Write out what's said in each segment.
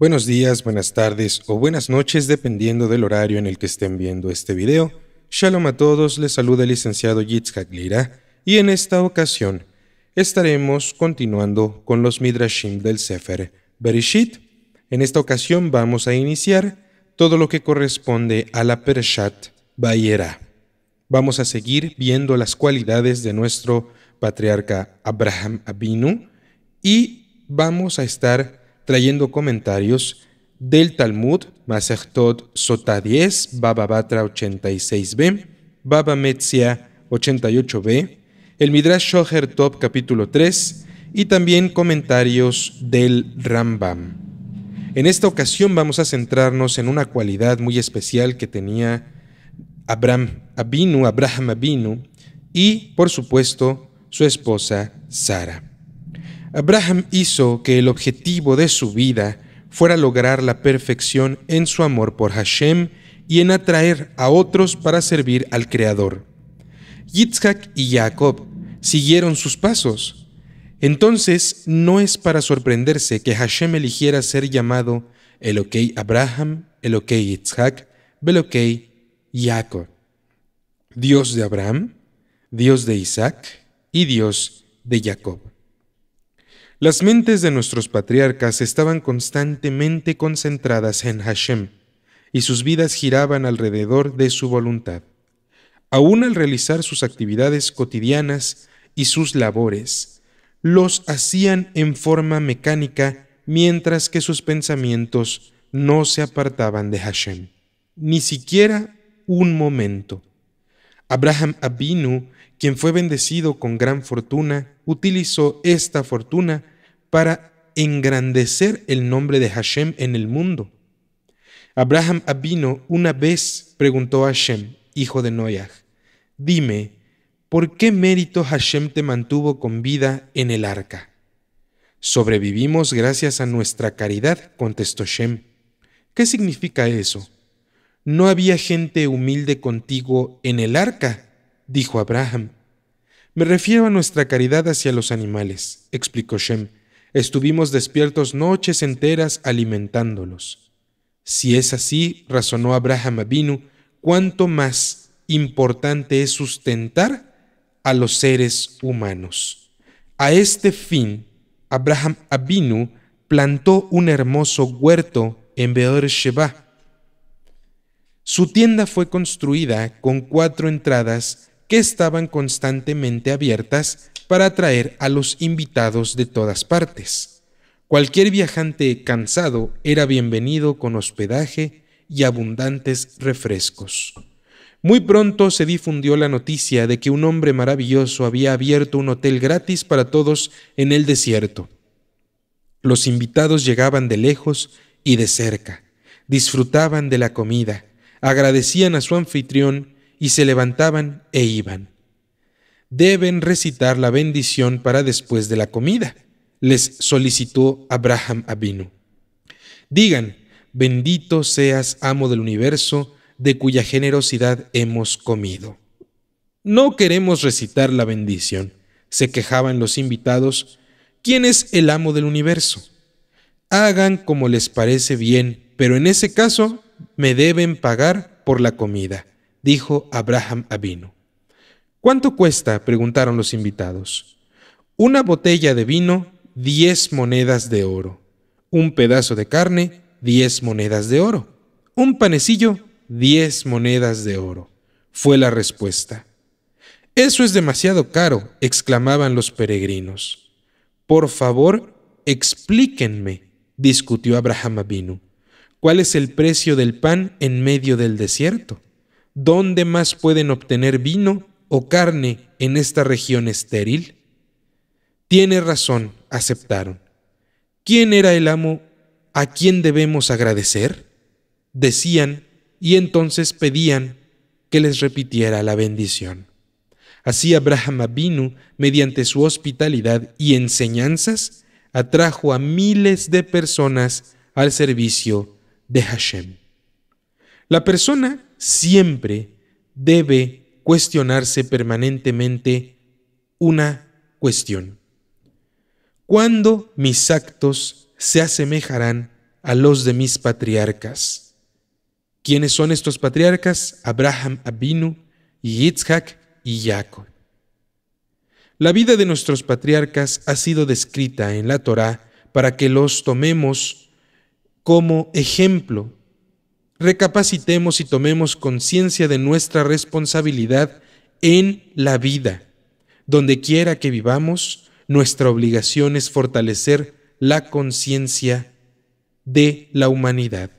Buenos días, buenas tardes o buenas noches dependiendo del horario en el que estén viendo este video. Shalom a todos, les saluda el licenciado Yitzhak Lira y en esta ocasión estaremos continuando con los Midrashim del Sefer Bereshit. En esta ocasión vamos a iniciar todo lo que corresponde a la Pereshat Bayera. Vamos a seguir viendo las cualidades de nuestro patriarca Abraham Abinu y vamos a estar trayendo comentarios del Talmud, Masechtot Sota 10, Baba Batra 86b, Baba Metzia 88b, el Midrash Shoher Top capítulo 3 y también comentarios del Rambam. En esta ocasión vamos a centrarnos en una cualidad muy especial que tenía Abraham Abinu, Abraham Abinu y por supuesto su esposa Sara. Abraham hizo que el objetivo de su vida fuera lograr la perfección en su amor por Hashem y en atraer a otros para servir al Creador. Yitzhak y Jacob siguieron sus pasos. Entonces, no es para sorprenderse que Hashem eligiera ser llamado Elokei Abraham, Elokei Yitzhak, Belokei Jacob, Dios de Abraham, Dios de Isaac y Dios de Jacob. Las mentes de nuestros patriarcas estaban constantemente concentradas en Hashem, y sus vidas giraban alrededor de su voluntad. Aún al realizar sus actividades cotidianas y sus labores, los hacían en forma mecánica mientras que sus pensamientos no se apartaban de Hashem, ni siquiera un momento. Abraham Abinu, quien fue bendecido con gran fortuna, utilizó esta fortuna para engrandecer el nombre de Hashem en el mundo. Abraham Abino una vez preguntó a Hashem, hijo de Noach, dime, ¿por qué mérito Hashem te mantuvo con vida en el arca? Sobrevivimos gracias a nuestra caridad, contestó Shem. ¿Qué significa eso? No había gente humilde contigo en el arca, dijo Abraham. Me refiero a nuestra caridad hacia los animales, explicó Shem. Estuvimos despiertos noches enteras alimentándolos. Si es así, razonó Abraham Abinu, cuánto más importante es sustentar a los seres humanos. A este fin, Abraham Abinu plantó un hermoso huerto en Beor Sheba. Su tienda fue construida con cuatro entradas que estaban constantemente abiertas para atraer a los invitados de todas partes. Cualquier viajante cansado era bienvenido con hospedaje y abundantes refrescos. Muy pronto se difundió la noticia de que un hombre maravilloso había abierto un hotel gratis para todos en el desierto. Los invitados llegaban de lejos y de cerca, disfrutaban de la comida, agradecían a su anfitrión y se levantaban e iban deben recitar la bendición para después de la comida, les solicitó Abraham Abinu. Digan, bendito seas amo del universo, de cuya generosidad hemos comido. No queremos recitar la bendición, se quejaban los invitados. ¿Quién es el amo del universo? Hagan como les parece bien, pero en ese caso me deben pagar por la comida, dijo Abraham Abino. ¿Cuánto cuesta? preguntaron los invitados. Una botella de vino, diez monedas de oro. Un pedazo de carne, diez monedas de oro. Un panecillo, diez monedas de oro. Fue la respuesta. Eso es demasiado caro, exclamaban los peregrinos. Por favor, explíquenme, discutió Abraham Abinu. ¿Cuál es el precio del pan en medio del desierto? ¿Dónde más pueden obtener vino o carne en esta región estéril? Tiene razón, aceptaron. ¿Quién era el amo a quien debemos agradecer? Decían y entonces pedían que les repitiera la bendición. Así Abraham Abinu, mediante su hospitalidad y enseñanzas, atrajo a miles de personas al servicio de Hashem. La persona siempre debe cuestionarse permanentemente una cuestión. ¿Cuándo mis actos se asemejarán a los de mis patriarcas? ¿Quiénes son estos patriarcas? Abraham Abinu, Yitzhak y Jacob. La vida de nuestros patriarcas ha sido descrita en la Torá para que los tomemos como ejemplo recapacitemos y tomemos conciencia de nuestra responsabilidad en la vida. Donde quiera que vivamos, nuestra obligación es fortalecer la conciencia de la humanidad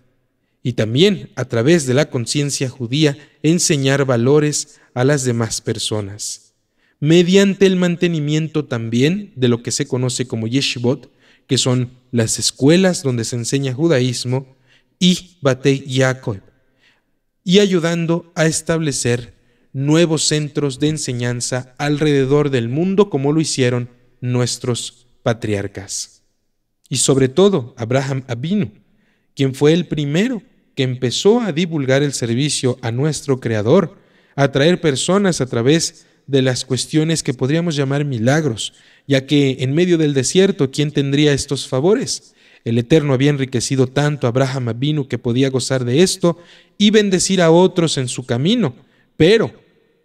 y también a través de la conciencia judía enseñar valores a las demás personas. Mediante el mantenimiento también de lo que se conoce como yeshivot, que son las escuelas donde se enseña judaísmo, y Batei Jacob, y ayudando a establecer nuevos centros de enseñanza alrededor del mundo como lo hicieron nuestros patriarcas. Y sobre todo Abraham Abinu, quien fue el primero que empezó a divulgar el servicio a nuestro Creador, a atraer personas a través de las cuestiones que podríamos llamar milagros, ya que en medio del desierto, ¿quién tendría estos favores? El Eterno había enriquecido tanto a Abraham Abinu que podía gozar de esto y bendecir a otros en su camino, pero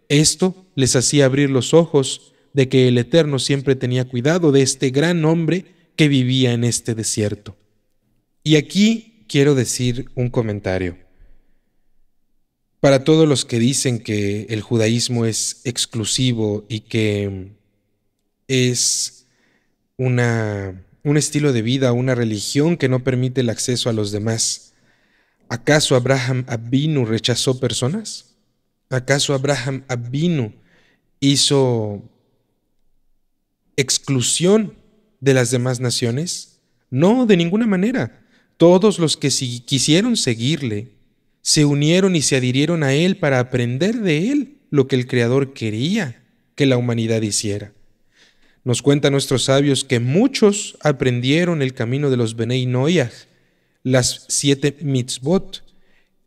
esto les hacía abrir los ojos de que el Eterno siempre tenía cuidado de este gran hombre que vivía en este desierto. Y aquí quiero decir un comentario. Para todos los que dicen que el judaísmo es exclusivo y que es una un estilo de vida, una religión que no permite el acceso a los demás. ¿Acaso Abraham Abinu rechazó personas? ¿Acaso Abraham Abinu hizo exclusión de las demás naciones? No, de ninguna manera. Todos los que quisieron seguirle se unieron y se adhirieron a él para aprender de él lo que el Creador quería que la humanidad hiciera. Nos cuenta nuestros sabios que muchos aprendieron el camino de los Benei Noiach, las siete mitzvot,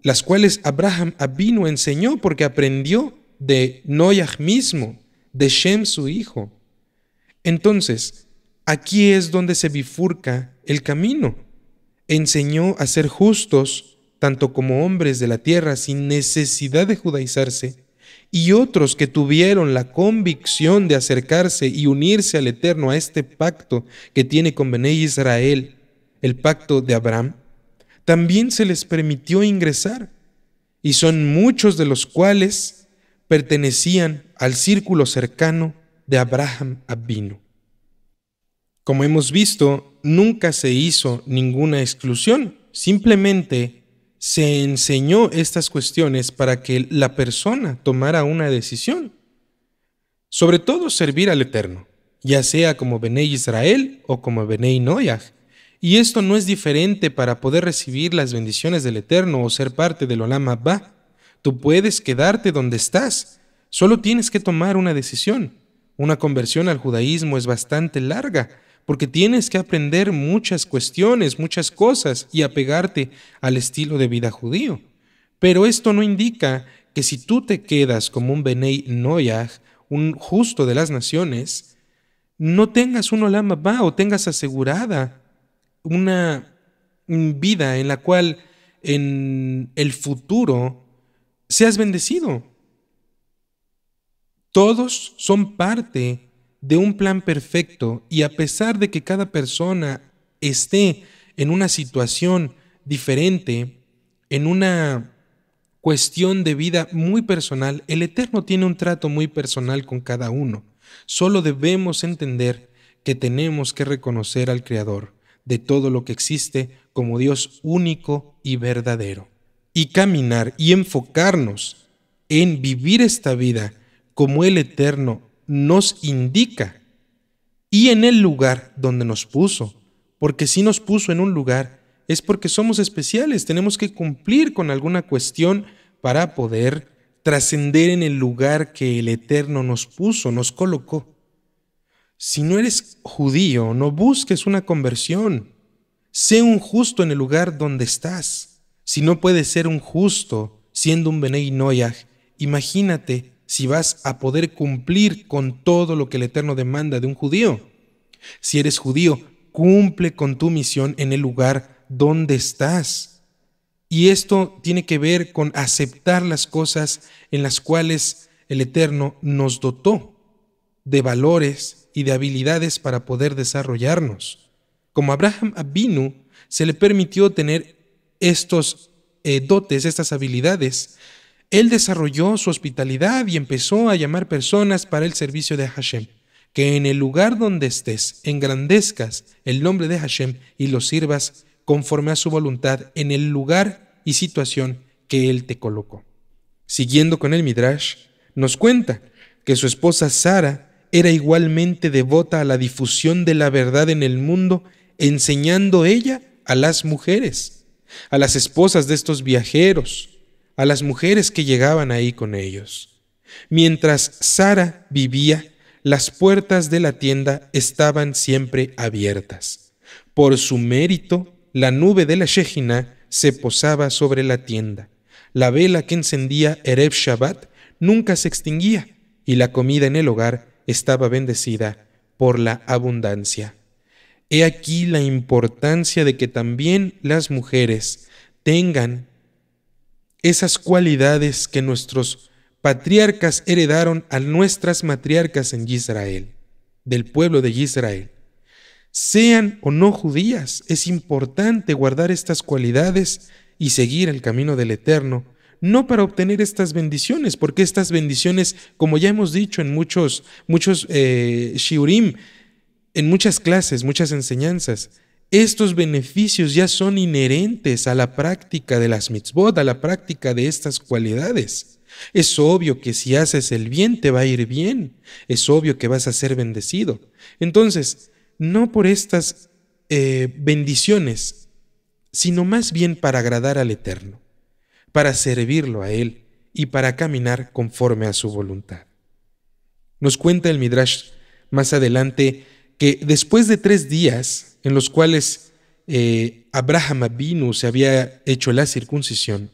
las cuales Abraham Abino enseñó porque aprendió de Noiach mismo, de Shem su hijo. Entonces, aquí es donde se bifurca el camino. Enseñó a ser justos, tanto como hombres de la tierra, sin necesidad de judaizarse, y otros que tuvieron la convicción de acercarse y unirse al Eterno a este pacto que tiene con Bené Israel, el pacto de Abraham, también se les permitió ingresar, y son muchos de los cuales pertenecían al círculo cercano de Abraham Abino. Como hemos visto, nunca se hizo ninguna exclusión, simplemente se enseñó estas cuestiones para que la persona tomara una decisión. Sobre todo servir al Eterno, ya sea como Benei Israel o como Benei Noyah. Y esto no es diferente para poder recibir las bendiciones del Eterno o ser parte del Olam Abba. Tú puedes quedarte donde estás, solo tienes que tomar una decisión. Una conversión al judaísmo es bastante larga, porque tienes que aprender muchas cuestiones, muchas cosas y apegarte al estilo de vida judío. Pero esto no indica que si tú te quedas como un Benei Noyah, un justo de las naciones, no tengas un Olam Abba o tengas asegurada una vida en la cual en el futuro seas bendecido. Todos son parte de un plan perfecto y a pesar de que cada persona esté en una situación diferente, en una cuestión de vida muy personal, el Eterno tiene un trato muy personal con cada uno. Solo debemos entender que tenemos que reconocer al Creador de todo lo que existe como Dios único y verdadero. Y caminar y enfocarnos en vivir esta vida como el Eterno nos indica y en el lugar donde nos puso, porque si nos puso en un lugar es porque somos especiales, tenemos que cumplir con alguna cuestión para poder trascender en el lugar que el Eterno nos puso, nos colocó. Si no eres judío, no busques una conversión. Sé un justo en el lugar donde estás. Si no puedes ser un justo siendo un Benei Noyaj, imagínate si vas a poder cumplir con todo lo que el Eterno demanda de un judío. Si eres judío, cumple con tu misión en el lugar donde estás. Y esto tiene que ver con aceptar las cosas en las cuales el Eterno nos dotó de valores y de habilidades para poder desarrollarnos. Como Abraham Abinu se le permitió tener estos eh, dotes, estas habilidades, él desarrolló su hospitalidad y empezó a llamar personas para el servicio de Hashem. Que en el lugar donde estés engrandezcas el nombre de Hashem y lo sirvas conforme a su voluntad en el lugar y situación que él te colocó. Siguiendo con el Midrash, nos cuenta que su esposa Sara era igualmente devota a la difusión de la verdad en el mundo, enseñando ella a las mujeres, a las esposas de estos viajeros, a las mujeres que llegaban ahí con ellos. Mientras Sara vivía, las puertas de la tienda estaban siempre abiertas. Por su mérito, la nube de la Shejina se posaba sobre la tienda. La vela que encendía Erev Shabbat nunca se extinguía y la comida en el hogar estaba bendecida por la abundancia. He aquí la importancia de que también las mujeres tengan esas cualidades que nuestros patriarcas heredaron a nuestras matriarcas en Israel, del pueblo de Israel. Sean o no judías, es importante guardar estas cualidades y seguir el camino del Eterno, no para obtener estas bendiciones, porque estas bendiciones, como ya hemos dicho en muchos, muchos eh, shiurim, en muchas clases, muchas enseñanzas, estos beneficios ya son inherentes a la práctica de las mitzvot, a la práctica de estas cualidades. Es obvio que si haces el bien te va a ir bien, es obvio que vas a ser bendecido. Entonces, no por estas eh, bendiciones, sino más bien para agradar al Eterno, para servirlo a Él y para caminar conforme a su voluntad. Nos cuenta el Midrash más adelante que después de tres días en los cuales eh, Abraham Abinu se había hecho la circuncisión,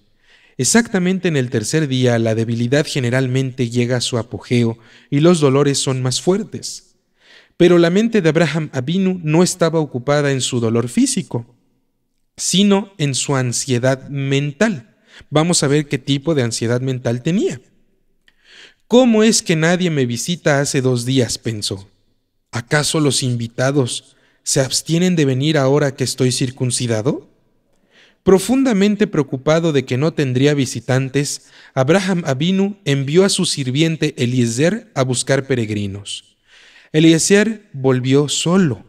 exactamente en el tercer día la debilidad generalmente llega a su apogeo y los dolores son más fuertes. Pero la mente de Abraham Abinu no estaba ocupada en su dolor físico, sino en su ansiedad mental. Vamos a ver qué tipo de ansiedad mental tenía. ¿Cómo es que nadie me visita hace dos días? pensó. ¿Acaso los invitados se abstienen de venir ahora que estoy circuncidado? Profundamente preocupado de que no tendría visitantes, Abraham Abinu envió a su sirviente Eliezer a buscar peregrinos. Eliezer volvió solo.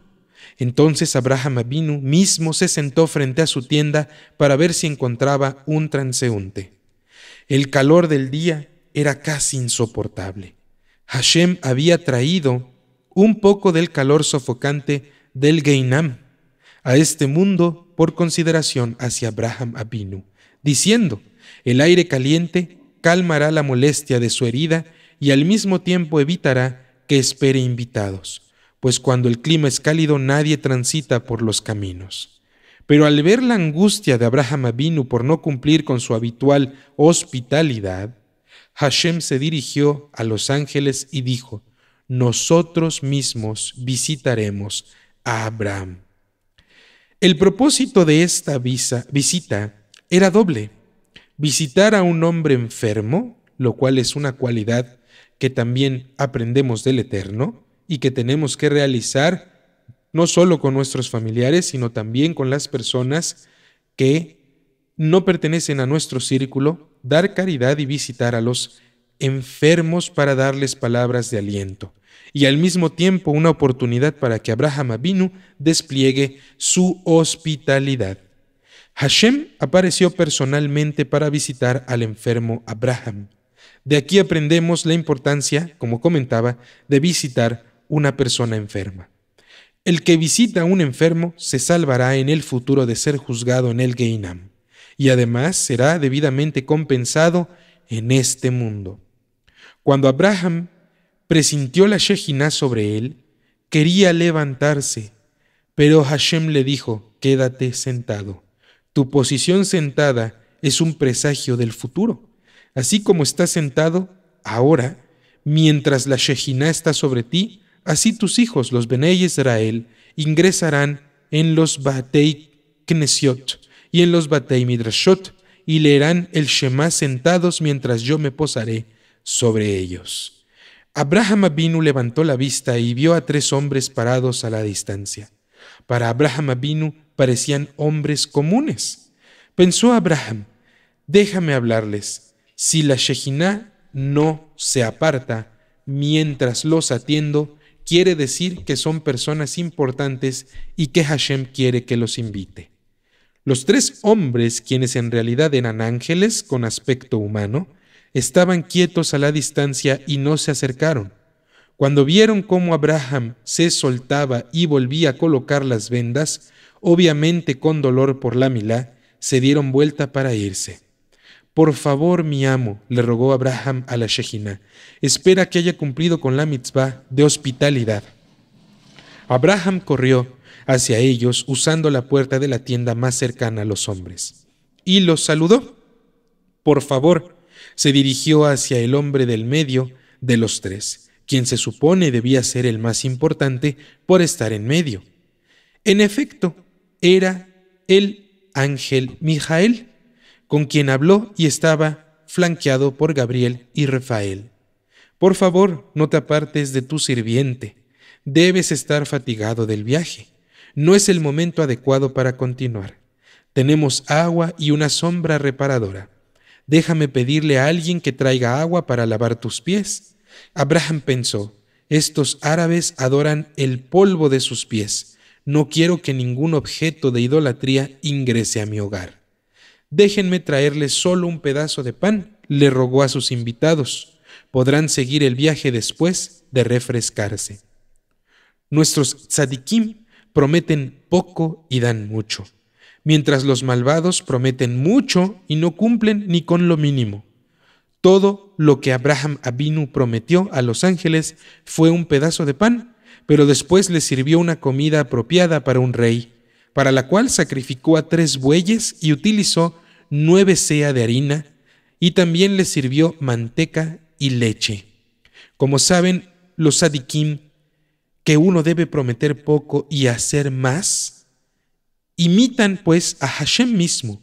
Entonces Abraham Abinu mismo se sentó frente a su tienda para ver si encontraba un transeúnte. El calor del día era casi insoportable. Hashem había traído un poco del calor sofocante del Geinam a este mundo por consideración hacia Abraham Abinu, diciendo, el aire caliente calmará la molestia de su herida y al mismo tiempo evitará que espere invitados, pues cuando el clima es cálido nadie transita por los caminos. Pero al ver la angustia de Abraham Abinu por no cumplir con su habitual hospitalidad, Hashem se dirigió a los ángeles y dijo, nosotros mismos visitaremos a Abraham. El propósito de esta visita era doble. Visitar a un hombre enfermo, lo cual es una cualidad que también aprendemos del Eterno y que tenemos que realizar no solo con nuestros familiares, sino también con las personas que no pertenecen a nuestro círculo, dar caridad y visitar a los enfermos para darles palabras de aliento y al mismo tiempo una oportunidad para que Abraham Avinu despliegue su hospitalidad. Hashem apareció personalmente para visitar al enfermo Abraham. De aquí aprendemos la importancia, como comentaba, de visitar una persona enferma. El que visita a un enfermo se salvará en el futuro de ser juzgado en el Geinam, y además será debidamente compensado en este mundo. Cuando Abraham presintió la Shejiná sobre él, quería levantarse, pero Hashem le dijo, quédate sentado. Tu posición sentada es un presagio del futuro. Así como estás sentado ahora, mientras la Shejiná está sobre ti, así tus hijos, los Beney Israel, ingresarán en los Batei Knesiot y en los Batei Midrashot y leerán el Shema sentados mientras yo me posaré sobre ellos. Abraham Abinu levantó la vista y vio a tres hombres parados a la distancia. Para Abraham Abinu parecían hombres comunes. Pensó Abraham, déjame hablarles, si la Shejiná no se aparta mientras los atiendo, quiere decir que son personas importantes y que Hashem quiere que los invite. Los tres hombres, quienes en realidad eran ángeles con aspecto humano, estaban quietos a la distancia y no se acercaron. Cuando vieron cómo Abraham se soltaba y volvía a colocar las vendas, obviamente con dolor por la milá, se dieron vuelta para irse. Por favor, mi amo, le rogó Abraham a la Shejina, espera que haya cumplido con la mitzvah de hospitalidad. Abraham corrió hacia ellos usando la puerta de la tienda más cercana a los hombres y los saludó. Por favor, se dirigió hacia el hombre del medio de los tres, quien se supone debía ser el más importante por estar en medio. En efecto, era el ángel Mijael, con quien habló y estaba flanqueado por Gabriel y Rafael. Por favor, no te apartes de tu sirviente. Debes estar fatigado del viaje. No es el momento adecuado para continuar. Tenemos agua y una sombra reparadora déjame pedirle a alguien que traiga agua para lavar tus pies. Abraham pensó, estos árabes adoran el polvo de sus pies. No quiero que ningún objeto de idolatría ingrese a mi hogar. Déjenme traerles solo un pedazo de pan, le rogó a sus invitados. Podrán seguir el viaje después de refrescarse. Nuestros tzadikim prometen poco y dan mucho mientras los malvados prometen mucho y no cumplen ni con lo mínimo. Todo lo que Abraham Abinu prometió a los ángeles fue un pedazo de pan, pero después le sirvió una comida apropiada para un rey, para la cual sacrificó a tres bueyes y utilizó nueve sea de harina, y también le sirvió manteca y leche. Como saben los sadiquim, que uno debe prometer poco y hacer más, Imitan pues a Hashem mismo.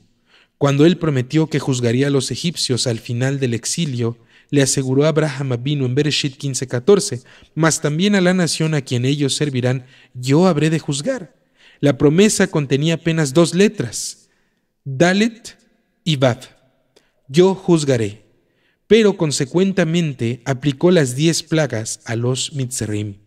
Cuando él prometió que juzgaría a los egipcios al final del exilio, le aseguró a Abraham Abino en Bereshit 15:14, mas también a la nación a quien ellos servirán, yo habré de juzgar. La promesa contenía apenas dos letras, Dalet y Vav. Yo juzgaré. Pero consecuentemente aplicó las diez plagas a los Mitzrim.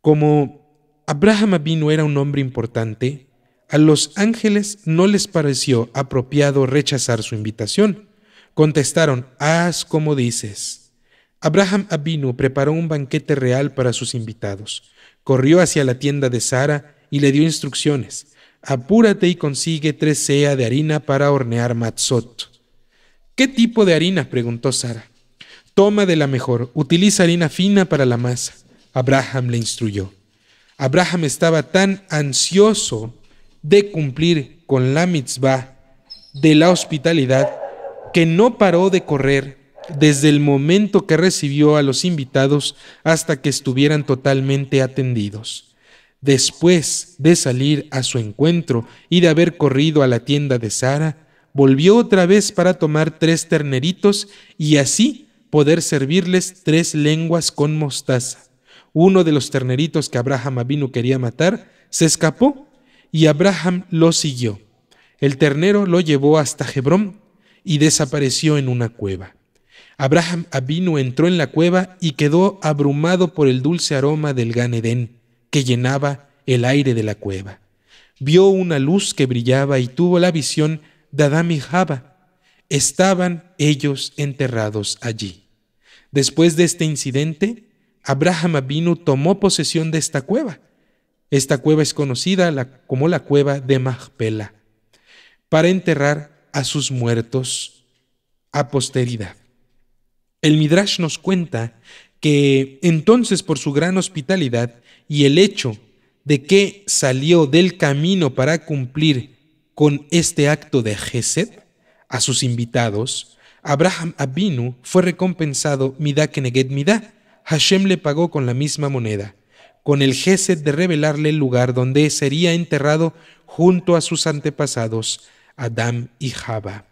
Como Abraham Abino era un hombre importante, a los ángeles no les pareció apropiado rechazar su invitación. Contestaron, haz como dices. Abraham Abinu preparó un banquete real para sus invitados. Corrió hacia la tienda de Sara y le dio instrucciones. Apúrate y consigue tres sea de harina para hornear matzot. ¿Qué tipo de harina? preguntó Sara. Toma de la mejor, utiliza harina fina para la masa. Abraham le instruyó. Abraham estaba tan ansioso de cumplir con la mitzvah de la hospitalidad que no paró de correr desde el momento que recibió a los invitados hasta que estuvieran totalmente atendidos. Después de salir a su encuentro y de haber corrido a la tienda de Sara, volvió otra vez para tomar tres terneritos y así poder servirles tres lenguas con mostaza. Uno de los terneritos que Abraham abinu quería matar se escapó y Abraham lo siguió. El ternero lo llevó hasta Hebrón y desapareció en una cueva. Abraham Abino entró en la cueva y quedó abrumado por el dulce aroma del Ganedén que llenaba el aire de la cueva. Vio una luz que brillaba y tuvo la visión de Adam y Java. Estaban ellos enterrados allí. Después de este incidente, Abraham Abino tomó posesión de esta cueva esta cueva es conocida como la cueva de Magpela, para enterrar a sus muertos a posteridad. El Midrash nos cuenta que entonces por su gran hospitalidad y el hecho de que salió del camino para cumplir con este acto de Gesed a sus invitados, Abraham Abinu fue recompensado que neged Midah. Hashem le pagó con la misma moneda con el gesed de revelarle el lugar donde sería enterrado junto a sus antepasados, Adán y Java.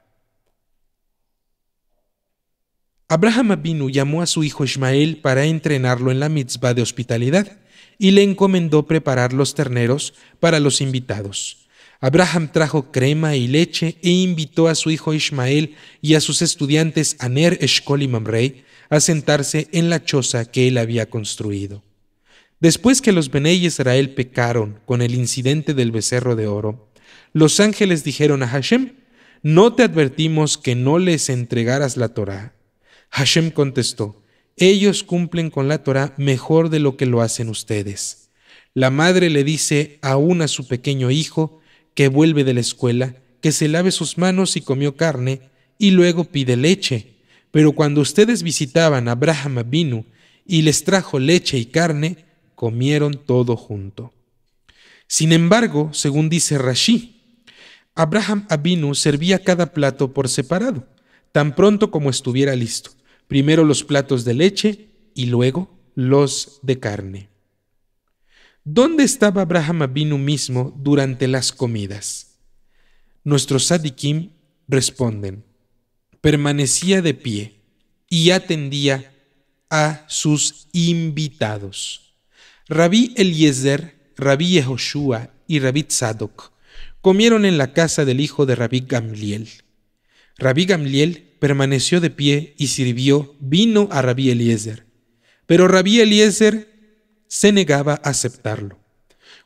Abraham Abinu llamó a su hijo Ismael para entrenarlo en la mitzvah de hospitalidad y le encomendó preparar los terneros para los invitados. Abraham trajo crema y leche e invitó a su hijo Ismael y a sus estudiantes Aner, Eshkol y a sentarse en la choza que él había construido. Después que los y Israel pecaron con el incidente del becerro de oro, los ángeles dijeron a Hashem, no te advertimos que no les entregaras la Torá. Hashem contestó, ellos cumplen con la Torá mejor de lo que lo hacen ustedes. La madre le dice aún a su pequeño hijo, que vuelve de la escuela, que se lave sus manos y comió carne, y luego pide leche. Pero cuando ustedes visitaban a Abraham Abinu y les trajo leche y carne, comieron todo junto. Sin embargo, según dice Rashi, Abraham Abinu servía cada plato por separado, tan pronto como estuviera listo, primero los platos de leche y luego los de carne. ¿Dónde estaba Abraham Abinu mismo durante las comidas? Nuestros sadikim responden, permanecía de pie y atendía a sus invitados. Rabí Eliezer, Rabí Yehoshua y Rabí Tzadok comieron en la casa del hijo de Rabí Gamliel. Rabí Gamliel permaneció de pie y sirvió vino a Rabí Eliezer, pero Rabí Eliezer se negaba a aceptarlo.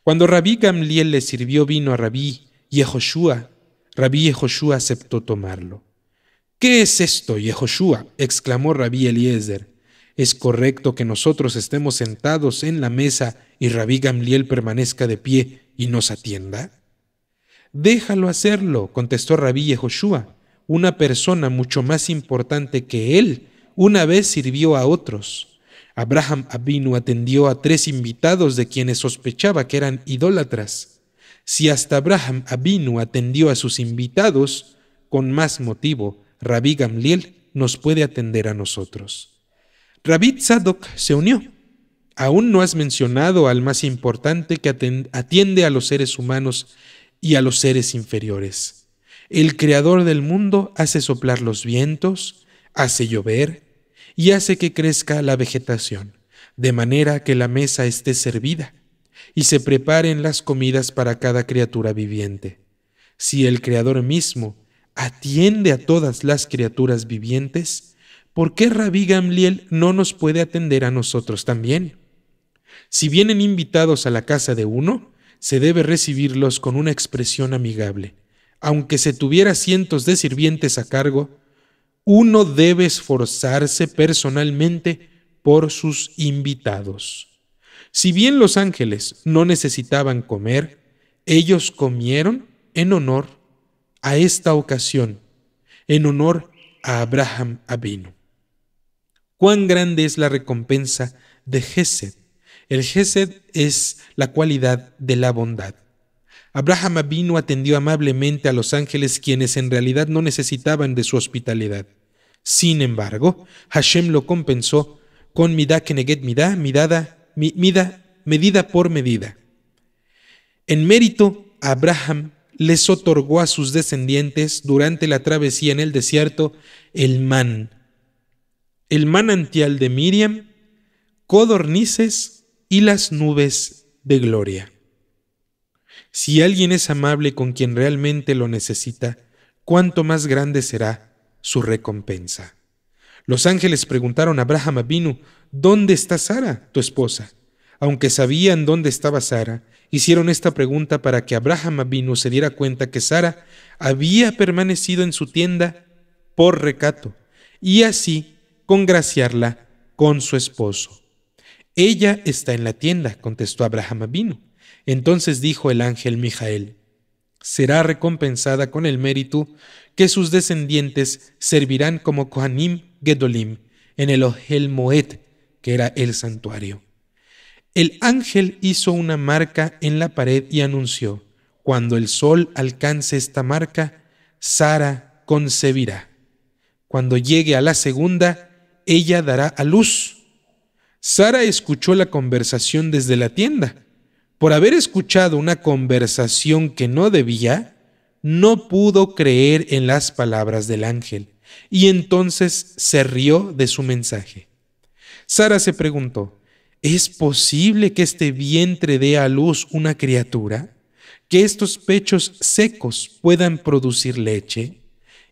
Cuando Rabí Gamliel le sirvió vino a Rabí Yehoshua, Rabí Yehoshua aceptó tomarlo. ¿Qué es esto, Yehoshua? exclamó Rabí Eliezer. Es correcto que nosotros estemos sentados en la mesa y Rabí Gamliel permanezca de pie y nos atienda. Déjalo hacerlo, contestó Rabí Yehoshua, una persona mucho más importante que él, una vez sirvió a otros. Abraham Abinu atendió a tres invitados de quienes sospechaba que eran idólatras. Si hasta Abraham Abinu atendió a sus invitados, con más motivo, Rabí Gamliel nos puede atender a nosotros. Rabit Sadok se unió. Aún no has mencionado al más importante que atiende a los seres humanos y a los seres inferiores. El creador del mundo hace soplar los vientos, hace llover y hace que crezca la vegetación, de manera que la mesa esté servida y se preparen las comidas para cada criatura viviente. Si el creador mismo atiende a todas las criaturas vivientes, ¿por qué Rabí Gamliel no nos puede atender a nosotros también? Si vienen invitados a la casa de uno, se debe recibirlos con una expresión amigable. Aunque se tuviera cientos de sirvientes a cargo, uno debe esforzarse personalmente por sus invitados. Si bien los ángeles no necesitaban comer, ellos comieron en honor a esta ocasión, en honor a Abraham Abino cuán grande es la recompensa de Gesed. El Gesed es la cualidad de la bondad. Abraham Abino atendió amablemente a los ángeles quienes en realidad no necesitaban de su hospitalidad. Sin embargo, Hashem lo compensó con que Midah, midada, mida, medida por medida. En mérito, Abraham les otorgó a sus descendientes durante la travesía en el desierto el man, el manantial de Miriam, codornices y las nubes de gloria. Si alguien es amable con quien realmente lo necesita, cuánto más grande será su recompensa. Los ángeles preguntaron a Abraham Abinu ¿dónde está Sara, tu esposa? Aunque sabían dónde estaba Sara, hicieron esta pregunta para que Abraham Abinu se diera cuenta que Sara había permanecido en su tienda por recato, y así congraciarla con su esposo. Ella está en la tienda, contestó Abraham Avino. Entonces dijo el ángel Mijael, será recompensada con el mérito que sus descendientes servirán como Kohanim Gedolim en el Ohel moed que era el santuario. El ángel hizo una marca en la pared y anunció, cuando el sol alcance esta marca, Sara concebirá. Cuando llegue a la segunda, ella dará a luz. Sara escuchó la conversación desde la tienda. Por haber escuchado una conversación que no debía, no pudo creer en las palabras del ángel, y entonces se rió de su mensaje. Sara se preguntó, ¿es posible que este vientre dé a luz una criatura? ¿Que estos pechos secos puedan producir leche?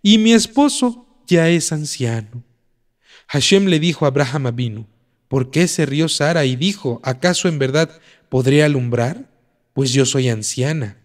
Y mi esposo ya es anciano. Hashem le dijo a Abraham Abinu, ¿por qué se rió Sara y dijo, ¿acaso en verdad podré alumbrar? Pues yo soy anciana.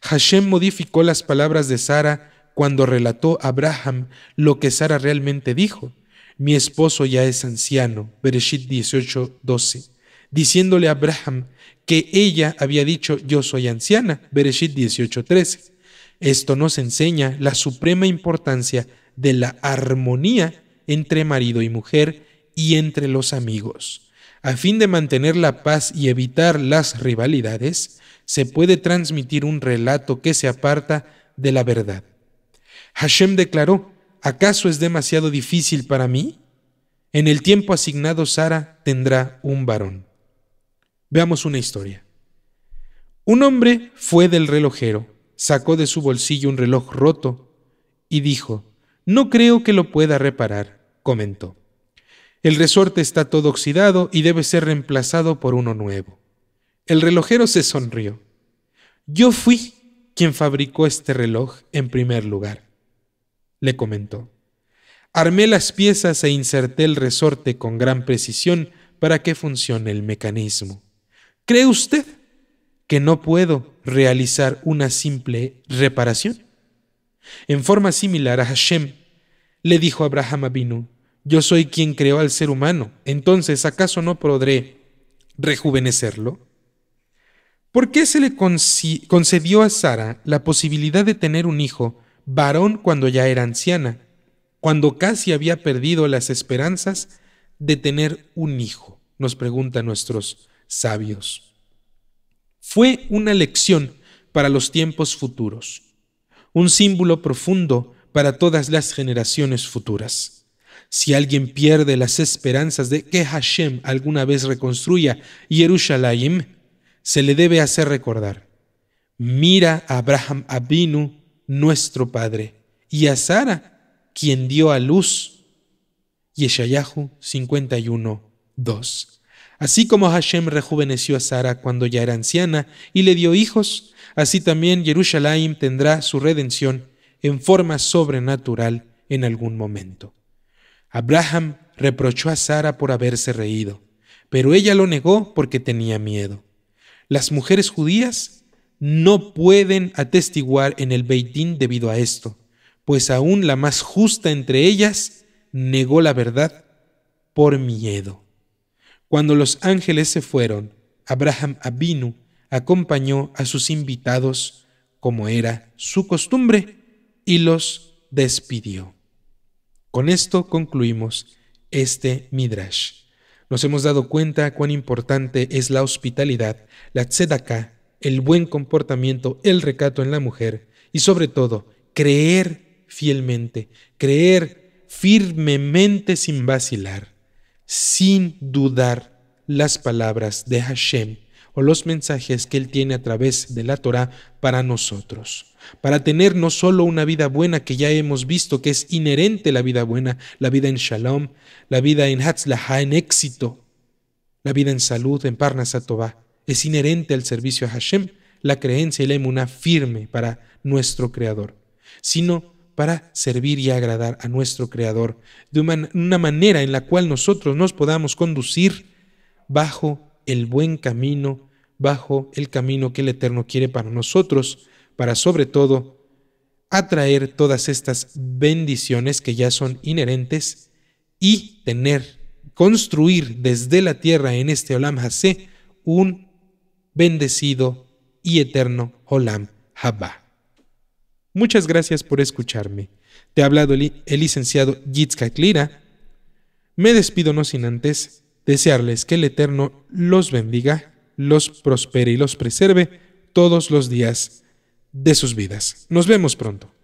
Hashem modificó las palabras de Sara cuando relató a Abraham lo que Sara realmente dijo. Mi esposo ya es anciano, Bereshit 18:12, diciéndole a Abraham que ella había dicho yo soy anciana, Bereshit 18:13. Esto nos enseña la suprema importancia de la armonía entre marido y mujer y entre los amigos. A fin de mantener la paz y evitar las rivalidades, se puede transmitir un relato que se aparta de la verdad. Hashem declaró, ¿acaso es demasiado difícil para mí? En el tiempo asignado Sara tendrá un varón. Veamos una historia. Un hombre fue del relojero, sacó de su bolsillo un reloj roto y dijo, no creo que lo pueda reparar, comentó. El resorte está todo oxidado y debe ser reemplazado por uno nuevo. El relojero se sonrió. Yo fui quien fabricó este reloj en primer lugar, le comentó. Armé las piezas e inserté el resorte con gran precisión para que funcione el mecanismo. ¿Cree usted que no puedo realizar una simple reparación? En forma similar a Hashem le dijo a Abraham yo soy quien creó al ser humano, entonces ¿acaso no podré rejuvenecerlo? ¿Por qué se le concedió a Sara la posibilidad de tener un hijo, varón cuando ya era anciana, cuando casi había perdido las esperanzas de tener un hijo? Nos preguntan nuestros sabios. Fue una lección para los tiempos futuros un símbolo profundo para todas las generaciones futuras. Si alguien pierde las esperanzas de que Hashem alguna vez reconstruya Jerusalén, se le debe hacer recordar. Mira a Abraham Abinu, nuestro padre, y a Sara, quien dio a luz. Yeshayahu 51, 2. Así como Hashem rejuveneció a Sara cuando ya era anciana y le dio hijos, así también Jerusalén tendrá su redención en forma sobrenatural en algún momento. Abraham reprochó a Sara por haberse reído, pero ella lo negó porque tenía miedo. Las mujeres judías no pueden atestiguar en el Beitín debido a esto, pues aún la más justa entre ellas negó la verdad por miedo. Cuando los ángeles se fueron, Abraham Abinu acompañó a sus invitados, como era su costumbre, y los despidió. Con esto concluimos este Midrash. Nos hemos dado cuenta cuán importante es la hospitalidad, la tzedakah, el buen comportamiento, el recato en la mujer y sobre todo creer fielmente, creer firmemente sin vacilar, sin dudar las palabras de Hashem o los mensajes que Él tiene a través de la Torah para nosotros. Para tener no solo una vida buena que ya hemos visto que es inherente la vida buena, la vida en Shalom, la vida en Hatzlaha, en éxito, la vida en salud, en Parnasatová, es inherente al servicio a Hashem, la creencia y la emuna firme para nuestro Creador, sino para servir y agradar a nuestro Creador de una manera en la cual nosotros nos podamos conducir bajo el buen camino, bajo el camino que el Eterno quiere para nosotros, para sobre todo atraer todas estas bendiciones que ya son inherentes y tener, construir desde la tierra en este Olam jase un bendecido y eterno Olam Haba. Muchas gracias por escucharme. Te ha hablado el licenciado yitzka Lira. Me despido no sin antes desearles que el Eterno los bendiga, los prospere y los preserve todos los días de sus vidas. Nos vemos pronto.